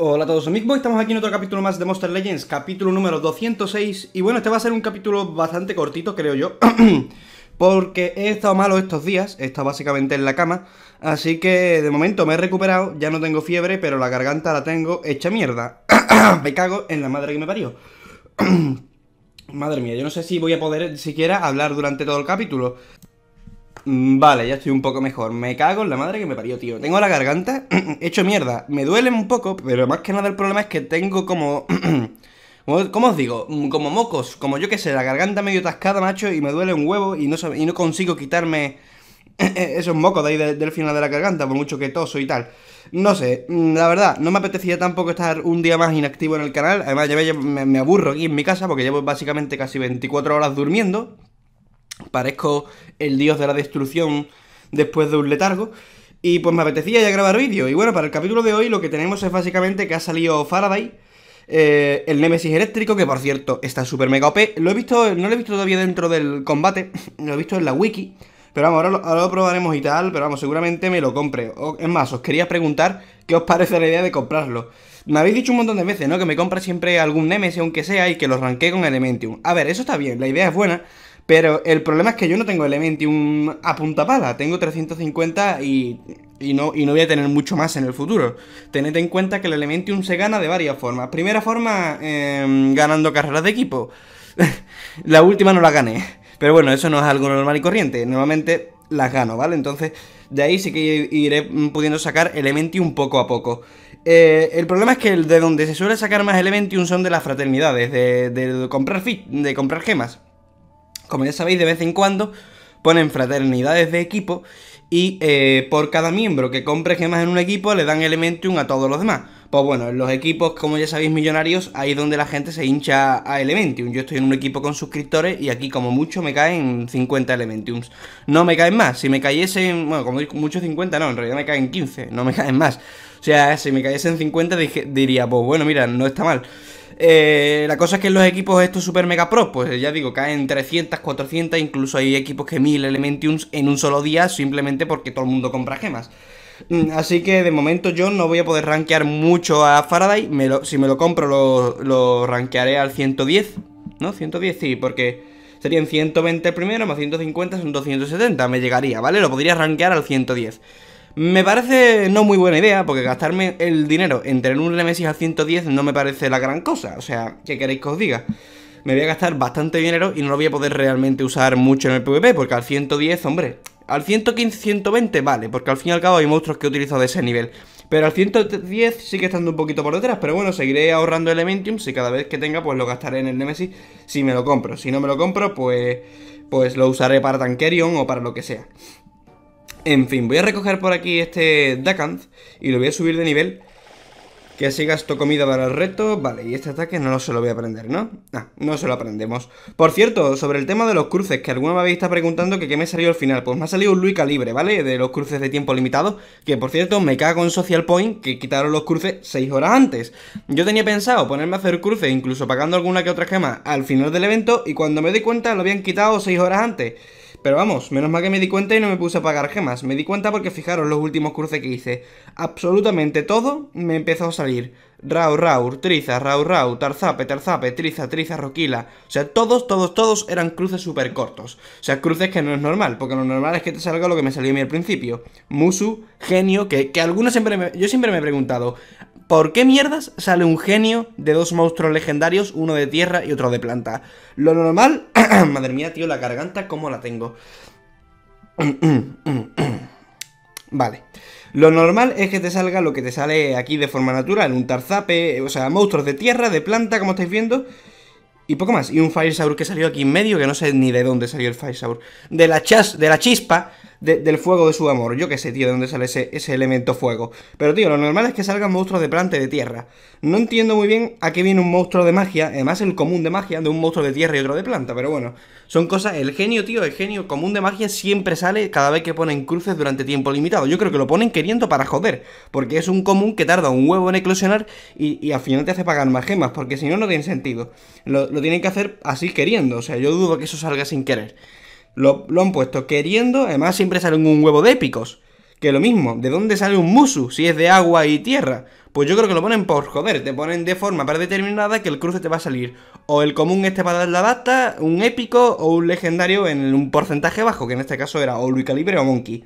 Hola a todos, amigos, estamos aquí en otro capítulo más de Monster Legends, capítulo número 206 Y bueno, este va a ser un capítulo bastante cortito, creo yo Porque he estado malo estos días, he estado básicamente en la cama Así que de momento me he recuperado, ya no tengo fiebre, pero la garganta la tengo hecha mierda Me cago en la madre que me parió Madre mía, yo no sé si voy a poder siquiera hablar durante todo el capítulo Mm, vale, ya estoy un poco mejor. Me cago en la madre que me parió, tío. Tengo la garganta hecho mierda. Me duele un poco, pero más que nada el problema es que tengo como... ¿Cómo os digo? Mm, como mocos, como yo que sé, la garganta medio tascada, macho, y me duele un huevo y no, no consigo quitarme e-, esos mocos de ahí del final de la garganta, por mucho que toso y tal. No sé, mm, la verdad, no me apetecía tampoco estar un día más inactivo en el canal. Además, ya me, me aburro aquí en mi casa porque llevo básicamente casi 24 horas durmiendo. Parezco el dios de la destrucción después de un letargo. Y pues me apetecía ya grabar vídeo. Y bueno, para el capítulo de hoy lo que tenemos es básicamente que ha salido Faraday, eh, el Nemesis eléctrico, que por cierto está súper mega OP. Lo he visto, no lo he visto todavía dentro del combate, lo he visto en la wiki. Pero vamos, ahora lo, probaremos y tal, pero vamos, seguramente me lo compre. es más, os quería preguntar qué os parece la idea de comprarlo. Me habéis dicho un montón de veces, ¿no? Que me compra siempre algún Nemesis, aunque sea, y que lo ranquee con Elementium. A ver, eso está bien, la idea es buena, pero el problema es que yo no tengo Elementium a punta pala, tengo 350 y, no, y no voy a tener mucho más en el futuro. Tened en cuenta que el Elementium se gana de varias formas. Primera forma, em, ganando carreras de equipo. la última no la gané. Pero bueno, eso no es algo normal y corriente. Normalmente las gano, ¿vale? Entonces, de ahí sí que iré pudiendo sacar Elementium poco a poco. Eh, el problema es que de donde se suele sacar más Elementium son de las fraternidades, de comprar, fit, de comprar gemas. Como ya sabéis, de vez en cuando ponen fraternidades de equipo y eh, por cada miembro que compre gemas en un equipo le dan Elementium a todos los demás. Pues bueno, en los equipos, como ya sabéis, millonarios, ahí es donde la gente se hincha a Elementium. Yo estoy en un equipo con suscriptores y aquí como mucho me caen 50 Elementiums. No me caen más, si me cayesen, bueno, como mucho 50 no, en realidad me caen 15, no me caen más. O sea, si me cayesen 50 diría, pues bueno, mira, no está mal. Eh, la cosa es que en los equipos estos super mega pros, pues ya digo, caen 300, 400, incluso hay equipos que 1000 Elementiums en un solo día simplemente porque todo el mundo compra gemas. Mm, así que de momento yo no voy a poder rankear mucho a Faraday. si me lo compro, lo, lo rankearé al 110. ¿No? 110, sí, porque serían 120 primero más 150 son 270. Me llegaría, ¿vale? Lo podría rankear al 110. Me parece no muy buena idea, porque gastarme el dinero en tener un Nemesis a 110 no me parece la gran cosa. O sea, ¿qué queréis que os diga? Me voy a gastar bastante dinero y no lo voy a poder realmente usar mucho en el PvP, porque al 110, hombre, al 115, 120, vale, porque al fin y al cabo hay monstruos que utilizo de ese nivel. Pero al 110 sigue estando un poquito por detrás, pero bueno, seguiré ahorrando Elementium, si cada vez que tenga, pues lo gastaré en el Nemesis, si me lo compro. Si no me lo compro, pues, pues lo usaré para Tankerion o para lo que sea. En fin, voy a recoger por aquí este Dakant y lo voy a subir de nivel. Que así gasto comida para el reto. Vale, y este ataque no se lo voy a aprender, ¿no? Ah, no se lo aprendemos. Por cierto, sobre el tema de los cruces, que alguno me habéis estado preguntando que qué me salió al final. Pues me ha salido un Luica libre, ¿vale? De los cruces de tiempo limitado. Que por cierto, me cago en Social Point, que quitaron los cruces 6 horas antes. Yo tenía pensado ponerme a hacer cruces, incluso pagando alguna que otra gema al final del evento. Y cuando me di cuenta, lo habían quitado 6 horas antes. Pero vamos, menos mal que me di cuenta y no me puse a pagar gemas. Me di cuenta porque fijaros los últimos cruces que hice. Absolutamente todo me empezó a salir. Rau, Rau, Triza, Rau, Rau, Tarzape, Tarzape, Triza, Triza, Roquila. O sea, todos, todos, todos eran cruces súper cortos. O sea, cruces que no es normal, porque lo normal es que te salga lo que me salió a mí al principio. Musu, genio, que, que siempre me, Yo siempre me he preguntado, ¿por qué mierdas sale un genio de dos monstruos legendarios, uno de tierra y otro de planta? Lo normal... Madre mía, tío, la garganta, ¿cómo la tengo? vale. Lo normal es que te salga lo que te sale aquí de forma natural, un tarzape, eh, o sea, monstruos de tierra, de planta, como estáis viendo, y poco más. Y un saur que salió aquí en medio, que no sé ni de dónde salió el Firesaur. De la, chas de la chispa del fuego de su amor. Yo que sé, tío, de dónde sale ese, elemento fuego. Pero, tío, lo normal es que salgan monstruos de planta y de tierra. No entiendo muy bien a qué viene un monstruo de magia, además el común de magia, de un monstruo de tierra y otro de planta, pero bueno, son cosas... El genio, tío, el genio común de magia siempre sale cada vez que ponen cruces durante tiempo limitado. Yo creo que lo ponen queriendo para joder, porque es un común que tarda un huevo en eclosionar y, al final te hace pagar más gemas, porque si no, no tiene sentido. Lo, lo tienen que hacer así queriendo, o sea, yo dudo que eso salga sin querer. Lo, han puesto queriendo, además siempre sale un huevo de épicos. Que lo mismo, ¿de dónde sale un musu si es de agua y tierra? Pues yo creo que lo ponen por joder, te ponen de forma predeterminada que el cruce te va a salir o el común este para dar la data, un épico o un legendario en un porcentaje bajo, que en este caso era o Luis Calibre o Monkey.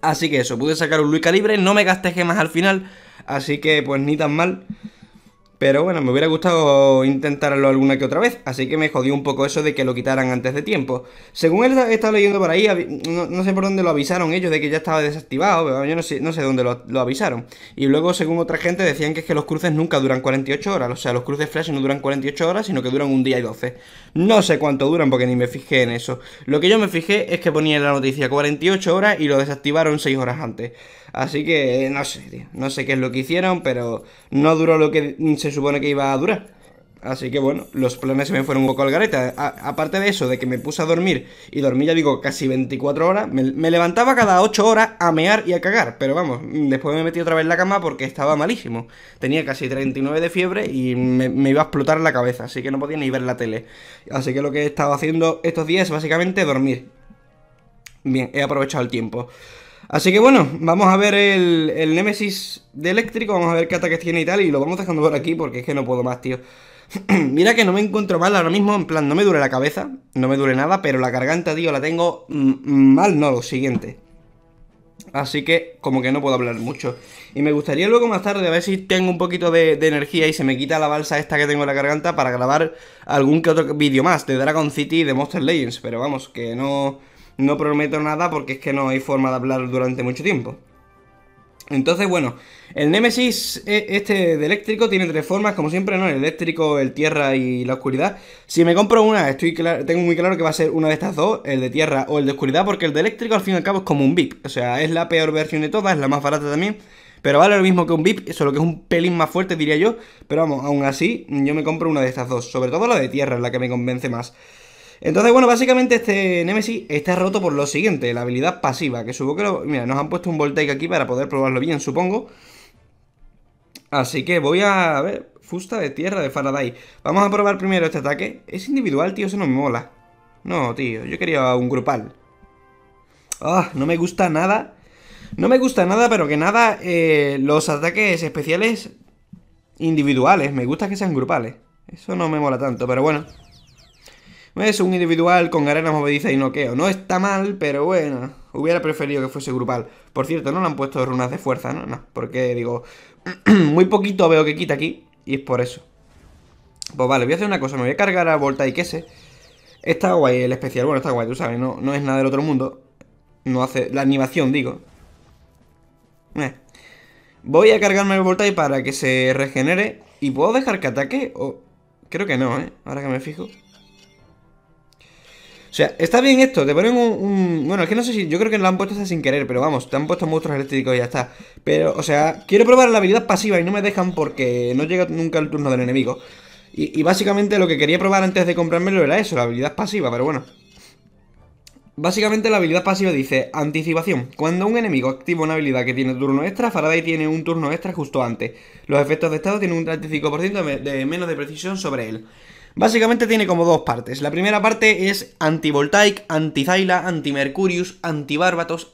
Así que eso, pude sacar un Luis Calibre, no me gasté más al final, así que pues ni tan mal. Pero bueno, me hubiera gustado intentarlo alguna que otra vez, así que me jodió un poco eso de que lo quitaran antes de tiempo. Según él, he leyendo por ahí, no, sé por dónde lo avisaron ellos de que ya estaba desactivado, pero yo no sé, no sé dónde lo, avisaron. Y luego, según otra gente, decían que es que los cruces nunca duran 48 horas, o sea, los cruces flash no duran 48 horas, sino que duran un día y 12. No sé cuánto duran porque ni me fijé en eso. Lo que yo me fijé es que ponía la noticia 48 horas y lo desactivaron 6 horas antes. Así que no sé, No sé qué es lo que hicieron, pero no duró lo que se supone que iba a durar. Así que bueno, los planes se me fueron un poco al gareta. aparte de eso, de que me puse a dormir, y dormí, ya digo, casi 24 horas, me, levantaba cada 8 horas a mear y a cagar. Pero vamos, después me metí otra vez en la cama porque estaba malísimo. Tenía casi 39 de fiebre y me, me iba a explotar la cabeza, así que no podía ni ver la tele. Así que lo que he estado haciendo estos días es básicamente dormir. Bien, he aprovechado el tiempo. Así que bueno, vamos a ver el, Nemesis de eléctrico, vamos a ver qué ataques tiene y tal, y lo vamos dejando por aquí porque es que no puedo más, tío. Mira que no me encuentro mal ahora mismo, en plan, no me dure la cabeza, no me dure nada, pero la garganta, tío, la tengo mal, no, lo siguiente. Así que como que no puedo hablar mucho. Y me gustaría luego más tarde a ver si tengo un poquito de, de energía y se me quita la balsa esta que tengo en la garganta para grabar algún que otro vídeo más de Dragon City y de Monster Legends. Pero vamos, que no... No prometo nada porque es que no hay forma de hablar durante mucho tiempo. Entonces, bueno, el Nemesis eh, este de eléctrico tiene tres formas, como siempre, ¿no? El eléctrico, el tierra y la oscuridad. Si me compro una, estoy claro, tengo muy claro que va a ser una de estas dos, el de tierra o el de oscuridad, porque el de eléctrico al fin y al cabo es como un VIP. O sea, es la peor versión de todas, es la más barata también. Pero vale lo mismo que un VIP, solo que es un pelín más fuerte, diría yo. Pero vamos, aún así, yo me compro una de estas dos. Sobre todo la de tierra, es la que me convence más. Entonces, bueno, básicamente este Nemesis está roto por lo siguiente, la habilidad pasiva, que supongo que Mira, nos han puesto un Voltaic aquí para poder probarlo bien, supongo. Así que voy a... ver, fusta de tierra de Faraday. Vamos a probar primero este ataque. Es individual, tío, eso no me mola. No, tío, yo quería un grupal. Ah, no me gusta nada. No me gusta nada, pero que nada, eh, los ataques especiales individuales. Me gusta que sean grupales. Eso no me mola tanto, pero bueno. Es un individual con arena movediza y noqueo. No está mal, pero bueno. Hubiera preferido que fuese grupal. Por cierto, no le han puesto runas de fuerza, ¿no? no porque digo, muy poquito veo que quita aquí. Y es por eso. Pues vale, voy a hacer una cosa. Me voy a cargar a Volta y sé Está guay el especial. Bueno, está guay, tú sabes. No, no es nada del otro mundo. No hace... La animación, digo. Eh. Voy a cargarme el voltai para que se regenere. ¿Y puedo dejar que ataque? O... Creo que no, ¿eh? Ahora que me fijo. O sea, está bien esto, te ponen un, Bueno, es que no sé si... Yo creo que lo han puesto sin querer, pero vamos, te han puesto monstruos eléctricos y ya está. Pero, o sea, quiero probar la habilidad pasiva y no me dejan porque no llega nunca el turno del enemigo. Y, y básicamente lo que quería probar antes de comprármelo era eso, la habilidad pasiva, pero bueno. Básicamente la habilidad pasiva dice anticipación. Cuando un enemigo activa una habilidad que tiene turno extra, Faraday tiene un turno extra justo antes. Los efectos de estado tienen un 35% de menos de precisión sobre él. Básicamente tiene como dos partes. La primera parte es anti-Voltaic, anti-Zyla, anti-Mercurius, anti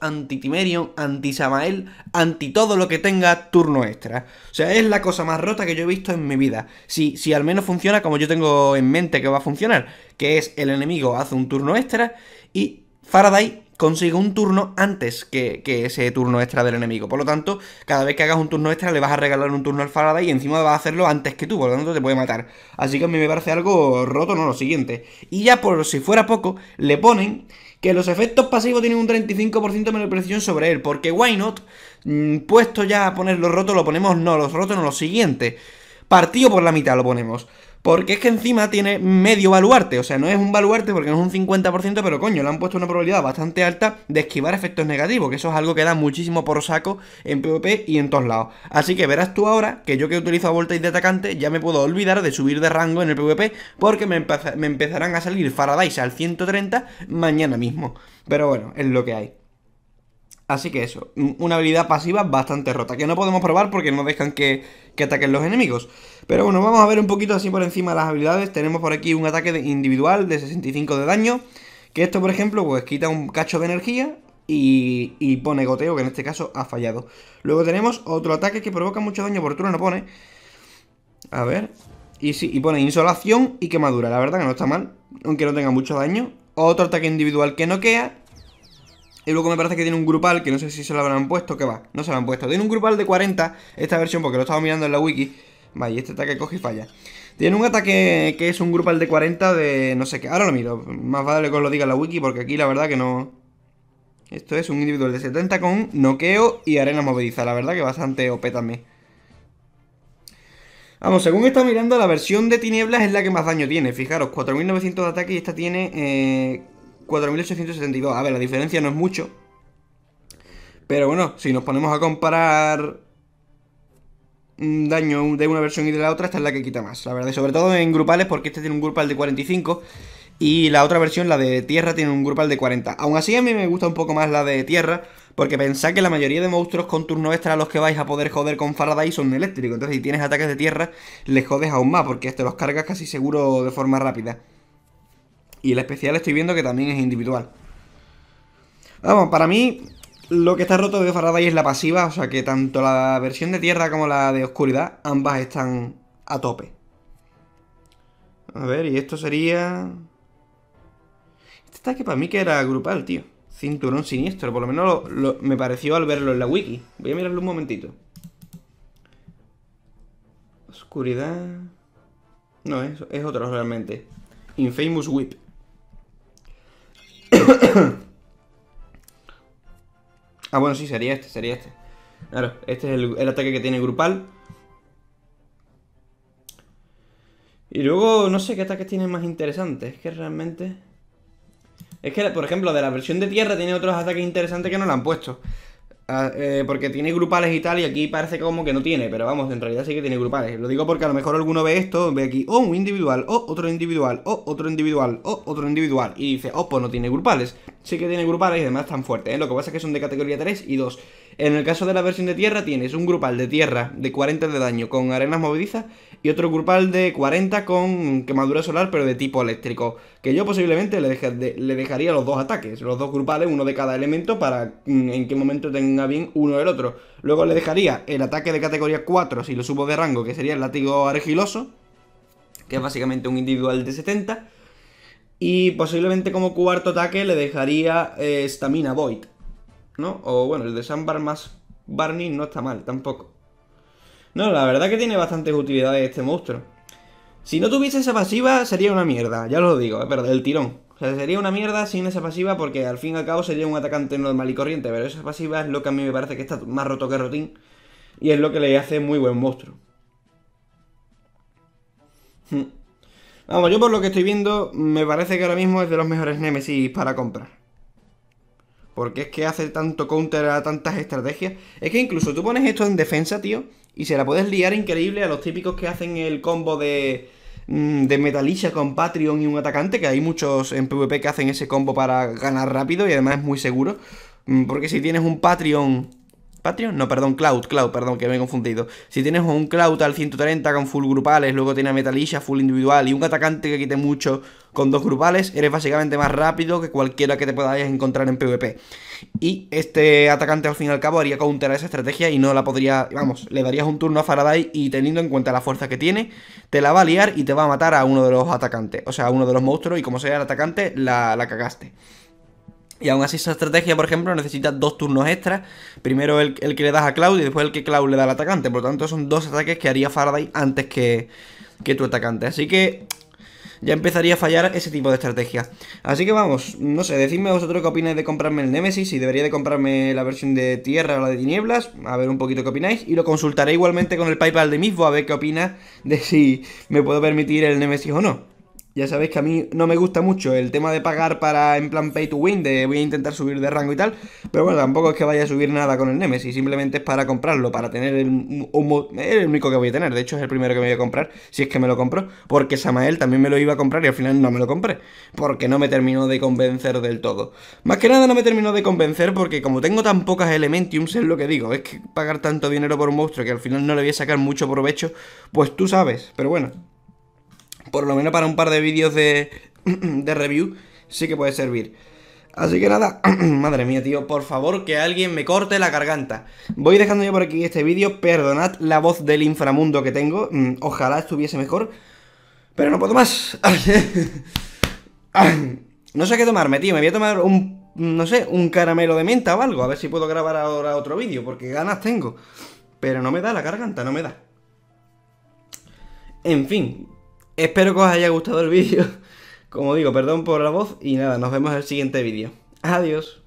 anti-Timerion, anti-Samael, anti todo lo que tenga turno extra. O sea, es la cosa más rota que yo he visto en mi vida. Si, si al menos funciona como yo tengo en mente que va a funcionar, que es el enemigo hace un turno extra y Faraday consigue un turno antes que, que, ese turno extra del enemigo. Por lo tanto, cada vez que hagas un turno extra le vas a regalar un turno al Faraday y encima vas a hacerlo antes que tú, por lo tanto te puede matar. Así que a mí me parece algo roto, ¿no? Lo siguiente. Y ya por si fuera poco, le ponen que los efectos pasivos tienen un 35% de precisión sobre él, porque why not, mm, puesto ya a ponerlo roto, lo ponemos no, los rotos no, lo siguiente partido por la mitad lo ponemos. Porque es que encima tiene medio baluarte. O sea, no es un baluarte porque no es un 50%, pero coño, le han puesto una probabilidad bastante alta de esquivar efectos negativos. Que eso es algo que da muchísimo por saco en PvP y en todos lados. Así que verás tú ahora que yo que utilizo a y de atacante ya me puedo olvidar de subir de rango en el PvP porque me, empezarán a salir Faradays al 130 mañana mismo. Pero bueno, es lo que hay. Así que eso, una habilidad pasiva bastante rota, que no podemos probar porque no dejan que, ataquen los enemigos. Pero bueno, vamos a ver un poquito así por encima de las habilidades. Tenemos por aquí un ataque individual de 65 de daño, que esto por ejemplo pues quita un cacho de energía y, pone goteo, que en este caso ha fallado. Luego tenemos otro ataque que provoca mucho daño por turno, no pone. A ver, y, sí, y pone insolación y quemadura, la verdad que no está mal, aunque no tenga mucho daño. Otro ataque individual que no queda. Y luego me parece que tiene un grupal, que no sé si se lo habrán puesto, que va, no se lo han puesto. Tiene un grupal de 40, esta versión, porque lo estaba mirando en la wiki. Vaya, este ataque coge y falla. Tiene un ataque que es un grupal de 40 de no sé qué. Ahora lo miro, más vale que os lo diga la wiki, porque aquí la verdad que no... Esto es un individual de 70 con noqueo y arena movediza, la verdad que bastante OP también. Vamos, según está mirando, la versión de tinieblas es la que más daño tiene. Fijaros, 4.900 de ataque y esta tiene eh, 4.872. A ver, la diferencia no es mucho. Pero bueno, si nos ponemos a comparar mm, un daño de una versión y de la otra, esta es la que quita más, la verdad. Y sobre todo en grupales, porque este tiene un grupal de 45 y la otra versión, la de tierra, tiene un grupal de 40. Aún así, a mí me gusta un poco más la de tierra, porque pensad que la mayoría de monstruos con turno extra los que vais a poder joder con Faraday son eléctricos. Entonces, si tienes ataques de tierra, les jodes aún más, porque te este los cargas casi seguro de forma rápida. Y el especial estoy viendo que también es individual. Vamos, para mí lo que está roto de Faraday es la pasiva, o sea que tanto la versión de tierra como la de oscuridad, ambas están a tope. A ver, y esto sería... Este que para mí que era grupal, tío. Cinturón siniestro, por lo menos me pareció al verlo en la wiki. Voy a mirarlo un momentito. Oscuridad... No, es, es otro realmente. Infamous Whip ah, bueno, sí, sería este, sería este. Claro, este es el, ataque que tiene grupal. Y luego, no sé qué ataques tiene más interesantes. Es que realmente... Es que, por ejemplo, de la versión de tierra tiene otros ataques interesantes que no le han puesto. Ah, eh, porque tiene grupales y tal, y aquí parece como que no tiene, pero vamos, en realidad sí que tiene grupales. Lo digo porque a lo mejor alguno ve esto, ve aquí, oh, un individual, oh, otro individual, oh, otro individual, oh, otro individual, y dice, oh, pues no tiene grupales. Sí que tiene grupales y demás tan fuertes, ¿eh? lo que pasa es que son de categoría 3 y 2. En el caso de la versión de tierra tienes un grupal de tierra de 40 de daño con arenas movedizas y otro grupal de 40 con quemadura solar pero de tipo eléctrico, que yo posiblemente le, le dejaría los dos ataques, los dos grupales, uno de cada elemento para mm, en qué momento tenga bien uno del otro. Luego le dejaría el ataque de categoría 4 si lo subo de rango, que sería el látigo argiloso, que es básicamente un individual de 70. Y posiblemente como cuarto ataque le dejaría eh, Stamina Void, ¿no? O bueno, el de Sambar más Barney no está mal tampoco. No, la verdad que tiene bastantes utilidades este monstruo. Si no tuviese esa pasiva sería una mierda, ya lo digo, es eh, verdad, el tirón. O sea, sería una mierda sin esa pasiva porque al fin y al cabo sería un atacante normal y corriente, pero esa pasiva es lo que a mí me parece que está más roto que Rotín y es lo que le hace muy buen monstruo. Hmm. Vamos, yo por lo que estoy viendo, me parece que ahora mismo es de los mejores Nemesis para comprar. Porque es que hace tanto counter a tantas estrategias. Es que incluso tú pones esto en defensa, tío, y se la puedes liar increíble a los típicos que hacen el combo de Mm, de Metalicia con Patreon y un atacante, que hay muchos en PvP que hacen ese combo para ganar rápido y además es muy seguro. Mm, porque si tienes un Patreon Patreon, no, perdón, Cloud, Cloud, perdón, que me he confundido. Si tienes un Cloud al 130 con full grupales, luego tienes a Metalisha full individual y un atacante que quite mucho con dos grupales, eres básicamente más rápido que cualquiera que te podáis encontrar en PvP. Y este atacante al fin y al cabo haría counter a esa estrategia y no la podría, vamos, le darías un turno a Faraday y teniendo en cuenta la fuerza que tiene, te la va a liar y te va a matar a uno de los atacantes, o sea, a uno de los monstruos y como sea el atacante, la, la cagaste. Y aún así esa estrategia, por ejemplo, necesita dos turnos extras. Primero el, que le das a Cloud y después el que Cloud le da al atacante. Por lo tanto, son dos ataques que haría Faraday antes que, que tu atacante. Así que ya empezaría a fallar ese tipo de estrategia Así que vamos, no sé, decidme vosotros qué opináis de comprarme el Nemesis, si debería de comprarme la versión de tierra o la de tinieblas, a ver un poquito qué opináis, y lo consultaré igualmente con el PayPal de mismo a ver qué opina de si me puedo permitir el Nemesis o no. Ya sabéis que a mí no me gusta mucho el tema de pagar para en plan pay to win, de voy a intentar subir de rango y tal, pero bueno, tampoco es que vaya a subir nada con el Nemesis, simplemente es para comprarlo, para tener el, el único que voy a tener, de hecho es el primero que me voy a comprar, si es que me lo compro, porque Samael también me lo iba a comprar y al final no me lo compré, porque no me terminó de convencer del todo. Más que nada no me terminó de convencer porque como tengo tan pocas Elementiums es lo que digo, es que pagar tanto dinero por un monstruo que al final no le voy a sacar mucho provecho, pues tú sabes, pero bueno por lo menos para un par de vídeos de, review, sí que puede servir. Así que nada, madre mía, tío, por favor que alguien me corte la garganta. Voy dejando yo por aquí este vídeo, perdonad la voz del inframundo que tengo, mm, ojalá estuviese mejor, pero no puedo más. no sé qué tomarme, tío, me voy a tomar un, no sé, un caramelo de menta o algo, a ver si puedo grabar ahora otro vídeo, porque ganas tengo. Pero no me da la garganta, no me da. En fin, Espero que os haya gustado el vídeo. Como digo, perdón por la voz y nada, nos vemos en el siguiente vídeo. Adiós.